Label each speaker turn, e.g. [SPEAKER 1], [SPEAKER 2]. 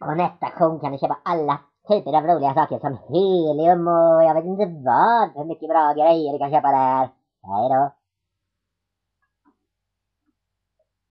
[SPEAKER 1] På nästa sjon kan du köpa alla typer av roliga saker som helium och jag vet inte vad. Hur mycket bra grejer du kan köpa där. Hej då.